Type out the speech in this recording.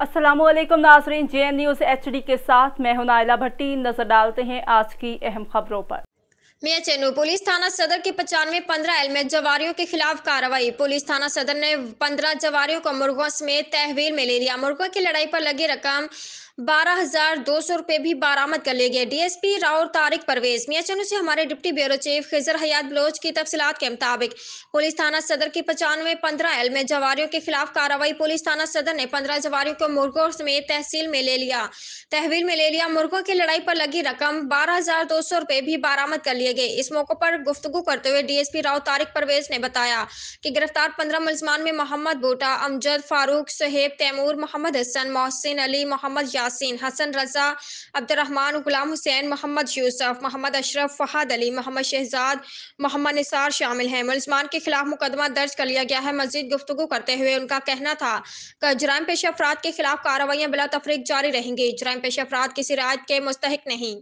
Aslam Nazreen J N news H D के साथ मैं हूं नायला भट्टी नजर डालते हैं आज की अहम खबरों पर मियाँ चेनू पुलिस थाना सदर के पचानवे पंद्रह एल में जवारियों के खिलाफ कार्रवाई पुलिस थाना सदर ने पंद्रह जवारियों को मुर्गों समेत तहवील में ले लिया मुर्गों की लड़ाई पर लगी रकम बारह हजार दो सौ रुपए भी बरामद कर लिए गए डीएसपी राउर तारिक परवेज मियाँ से हमारे deputy bureau chief Khizar Hayat Baloch की तफसीत के मुताबिक पुलिस थाना सदर के पचानवे पंद्रह एल में जवारियों के खिलाफ कार्रवाई पुलिस थाना सदर ने पंद्रह जवारियों को मुर्गों समेत तहसील में ले लिया तहवील में ले लिया मुर्गों की लड़ाई पर लगी रकम बारह हजार दो सौ रुपए भी बरामद कर लिए गए इस मौके पर गुफ्तगु करते हुए डीएसपी राव तारिक परवेज ने बताया की गिरफ्तार पंद्रह मुलजमान में मोहम्मद बूटा अमजद फारूक सहेब तैमूर मोहम्मद हसन मोहसिन अली मोहम्मद यासिन हसन रजा अब्दुलरहमान गुलाम हुसैन मोहम्मद यूसफ मोहम्मद अशरफ फहद अली मोहम्मद शहजाद मोहम्मद निसार शामिल हैं मुलजमान के खिलाफ मुकदमा दर्ज कर लिया गया है मजीद गुफ्तु करते हुए उनका कहना था कि जराम पेशे अफराद के खिलाफ कार्रवाइयाँ बिला तफरीक जारी रहेंगी जराम पेशे अफराद किसी राज के मुस्तक नहीं